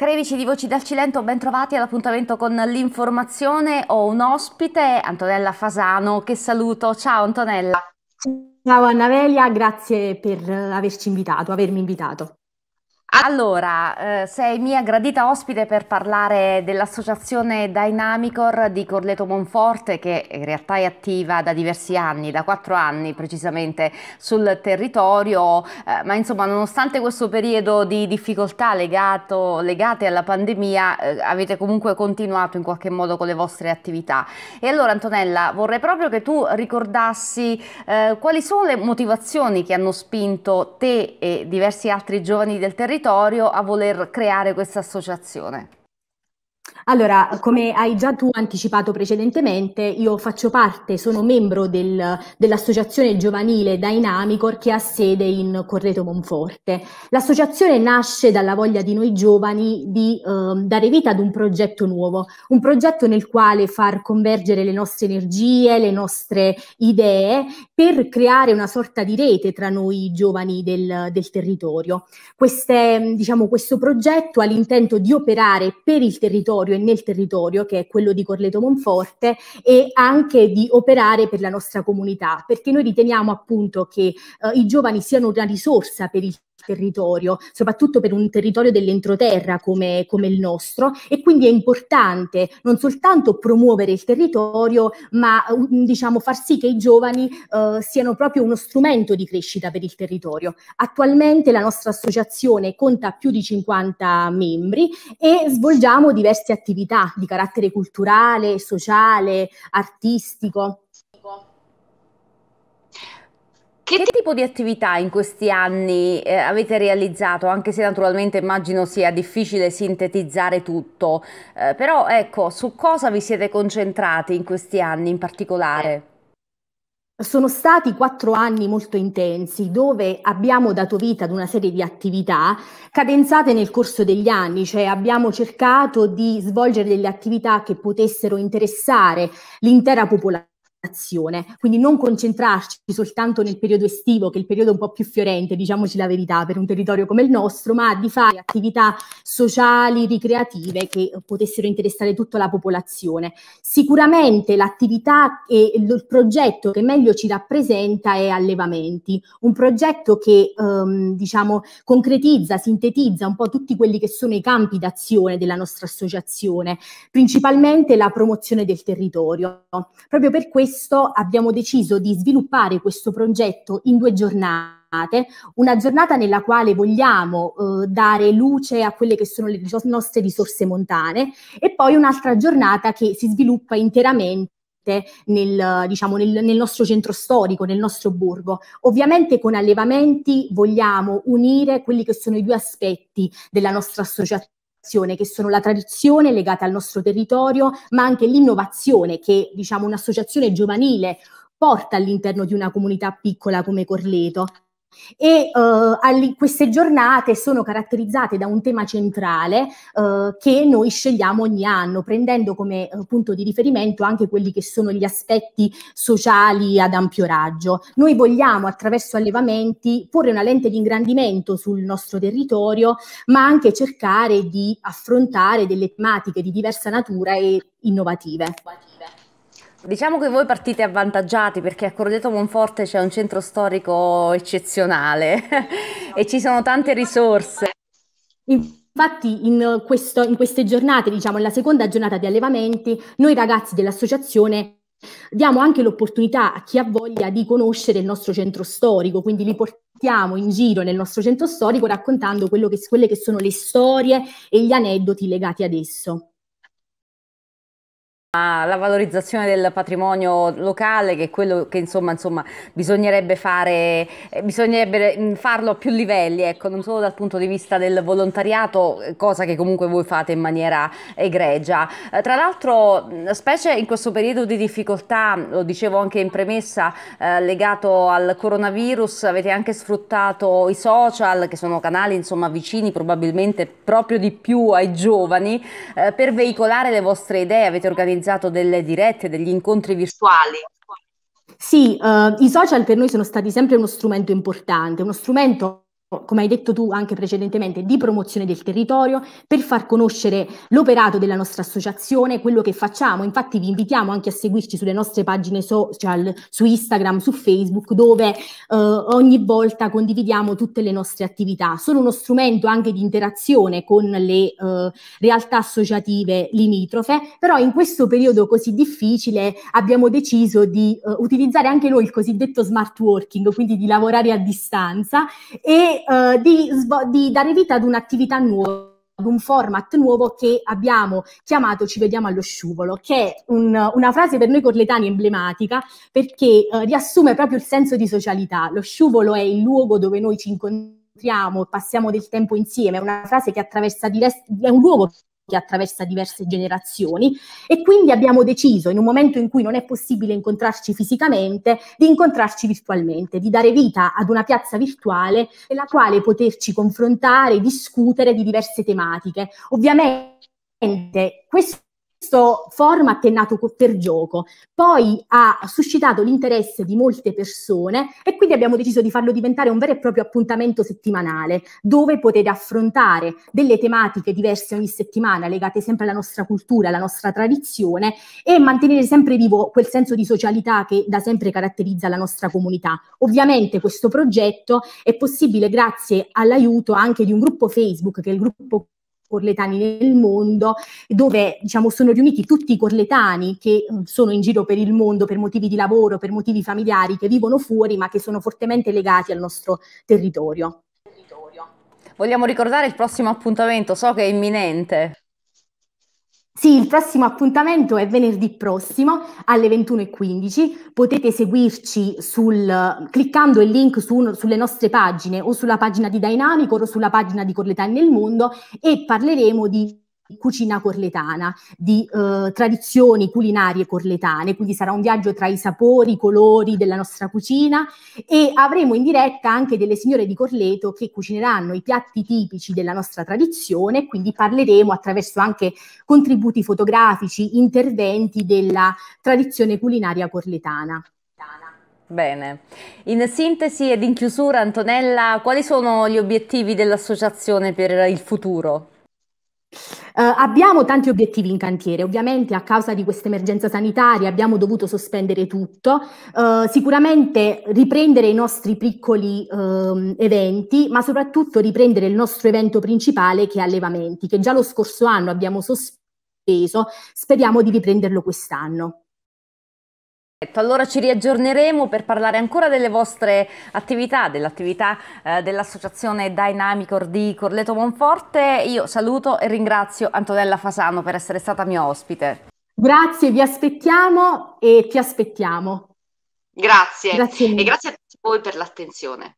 Cari di Voci dal Cilento, ben trovati all'appuntamento con l'informazione. Ho un ospite, Antonella Fasano, che saluto. Ciao Antonella. Ciao Annavelia, grazie per averci invitato, avermi invitato. Allora, eh, sei mia gradita ospite per parlare dell'associazione Dynamicor di Corleto Monforte che in realtà è attiva da diversi anni, da quattro anni precisamente sul territorio, eh, ma insomma nonostante questo periodo di difficoltà legato, legate alla pandemia eh, avete comunque continuato in qualche modo con le vostre attività. E allora Antonella vorrei proprio che tu ricordassi quali sono le motivazioni che hanno spinto te e diversi altri giovani del territorio territorio a voler creare questa associazione? Allora, come hai già tu anticipato precedentemente, io faccio parte, sono membro del, dell'associazione giovanile Dynamicor che ha sede in Correto Monforte. L'associazione nasce dalla voglia di noi giovani di eh, dare vita ad un progetto nuovo, un progetto nel quale far convergere le nostre energie, le nostre idee per creare una sorta di rete tra noi giovani del, del territorio. Queste, diciamo, questo progetto ha l'intento di operare per il territorio e nel territorio, che è quello di Corleto Monforte, e anche di operare per la nostra comunità, perché noi riteniamo appunto che eh, i giovani siano una risorsa per il territorio, soprattutto per un territorio dell'entroterra come, come, il nostro e quindi è importante non soltanto promuovere il territorio ma mm, diciamo far sì che i giovani eh, siano proprio uno strumento di crescita per il territorio. Attualmente la nostra associazione conta più di 50 membri e svolgiamo diverse attività di carattere culturale, sociale, artistico che, tipo di attività in questi anni eh, avete realizzato, anche se naturalmente immagino sia difficile sintetizzare tutto, eh, però ecco, su cosa vi siete concentrati in questi anni in particolare? Sono stati quattro anni molto intensi dove abbiamo dato vita ad una serie di attività cadenzate nel corso degli anni, cioè abbiamo cercato di svolgere delle attività che potessero interessare l'intera popolazione azione, quindi non concentrarci soltanto nel periodo estivo, che è il periodo un po' più fiorente, diciamoci la verità, per un territorio come il nostro, ma di fare attività sociali, ricreative che potessero interessare tutta la popolazione. Sicuramente l'attività e il progetto che meglio ci rappresenta è Allevamenti, un progetto che ehm, diciamo concretizza, sintetizza un po' tutti quelli che sono i campi d'azione della nostra associazione, principalmente la promozione del territorio. Proprio per questo questo abbiamo deciso di sviluppare questo progetto in due giornate una giornata nella quale vogliamo eh, dare luce a quelle che sono le nostre risorse montane e poi un'altra giornata che si sviluppa interamente nel, diciamo, nel, nel, nostro centro storico, nel nostro borgo. Ovviamente con allevamenti vogliamo unire quelli che sono i due aspetti della nostra associazione che sono la tradizione legata al nostro territorio, ma anche l'innovazione che diciamo un'associazione giovanile porta all'interno di una comunità piccola come Corleto. E eh, queste giornate sono caratterizzate da un tema centrale eh, che noi scegliamo ogni anno, prendendo come eh, punto di riferimento anche quelli che sono gli aspetti sociali ad ampio raggio. Noi vogliamo attraverso allevamenti porre una lente di ingrandimento sul nostro territorio, ma anche cercare di affrontare delle tematiche di diversa natura e innovative. innovative. Diciamo che voi partite avvantaggiati perché a Cordeto Monforte c'è un centro storico eccezionale e ci sono tante risorse. Infatti in, eh, questo, in queste giornate, diciamo nella seconda giornata di allevamenti, noi ragazzi dell'associazione diamo anche l'opportunità a chi ha voglia di conoscere il nostro centro storico, quindi li portiamo in giro nel nostro centro storico raccontando che, quelle che sono le storie e gli aneddoti legati ad esso la valorizzazione del patrimonio locale che è quello che insomma, insomma bisognerebbe fare eh, bisognerebbe mm, farlo a più livelli ecco non solo dal punto di vista del volontariato eh, cosa che comunque voi fate in maniera egregia eh, tra l'altro mm, specie in questo periodo di difficoltà lo dicevo anche in premessa eh, legato al coronavirus avete anche sfruttato i social che sono canali insomma vicini probabilmente proprio di più ai giovani eh, per veicolare le vostre idee avete organizzato organizzato delle dirette, degli incontri virtuali. Sì, uh, i social per noi sono stati sempre uno strumento importante, uno strumento come hai detto tu anche precedentemente, di promozione del territorio, per far conoscere l'operato della nostra associazione, quello che facciamo. Infatti vi invitiamo anche a seguirci sulle nostre pagine social, su Instagram, su Facebook, dove eh, ogni volta condividiamo tutte le nostre attività. Sono uno strumento anche di interazione con le eh, realtà associative limitrofe, però in questo periodo così difficile abbiamo deciso di eh, utilizzare anche noi il cosiddetto smart working, quindi di lavorare a distanza e e eh, di, di dare vita ad un'attività nuova ad un format nuovo che abbiamo chiamato Ci vediamo allo sciuvolo, che è un, una frase per noi corletani emblematica perché eh, riassume proprio il senso di socialità. Lo sciuvolo è il luogo dove noi ci incontriamo, passiamo del tempo insieme, è una frase che attraversa diversi, è un luogo che attraversa diverse generazioni e quindi abbiamo deciso in un momento in cui non è possibile incontrarci fisicamente di incontrarci virtualmente, di dare vita ad una piazza virtuale nella quale poterci confrontare, discutere di diverse tematiche. Ovviamente questo questo format è nato per gioco, poi ha suscitato l'interesse di molte persone e quindi abbiamo deciso di farlo diventare un vero e proprio appuntamento settimanale dove potete affrontare delle tematiche diverse ogni settimana legate sempre alla nostra cultura, alla nostra tradizione e mantenere sempre vivo quel senso di socialità che da sempre caratterizza la nostra comunità. Ovviamente questo progetto è possibile grazie all'aiuto anche di un gruppo Facebook che è il gruppo corletani nel mondo, dove diciamo, sono riuniti tutti i corletani che mm, sono in giro per il mondo per motivi di lavoro, per motivi familiari, che vivono fuori ma che sono fortemente legati al nostro territorio. Vogliamo ricordare il prossimo appuntamento, so che è imminente. Sì, il prossimo appuntamento è venerdì prossimo alle 21.15. Potete seguirci sul, cliccando il link su sulle nostre pagine o sulla pagina di Dynamico o sulla pagina di Corletani nel Mondo e parleremo di cucina corletana, di eh, tradizioni culinarie corletane, quindi sarà un viaggio tra i sapori, i colori della nostra cucina e avremo in diretta anche delle signore di Corleto che cucineranno i piatti tipici della nostra tradizione, quindi parleremo attraverso anche contributi fotografici, interventi della tradizione culinaria corletana. Bene. In sintesi ed in chiusura, Antonella, quali sono gli obiettivi dell'associazione per il futuro? Uh, abbiamo tanti obiettivi in cantiere, ovviamente a causa di questa emergenza sanitaria abbiamo dovuto sospendere tutto, uh, sicuramente riprendere i nostri piccoli uh, eventi, ma soprattutto riprendere il nostro evento principale che è allevamenti, che già lo scorso anno abbiamo sospeso, speriamo di riprenderlo quest'anno. Allora ci riaggiorneremo per parlare ancora delle vostre attività, dell'attività eh, dell'associazione Dynamicor di Corleto Monforte. Io saluto e ringrazio Antonella Fasano per essere stata mia ospite. Grazie, vi aspettiamo e ti aspettiamo. Grazie, grazie e grazie a tutti voi per l'attenzione.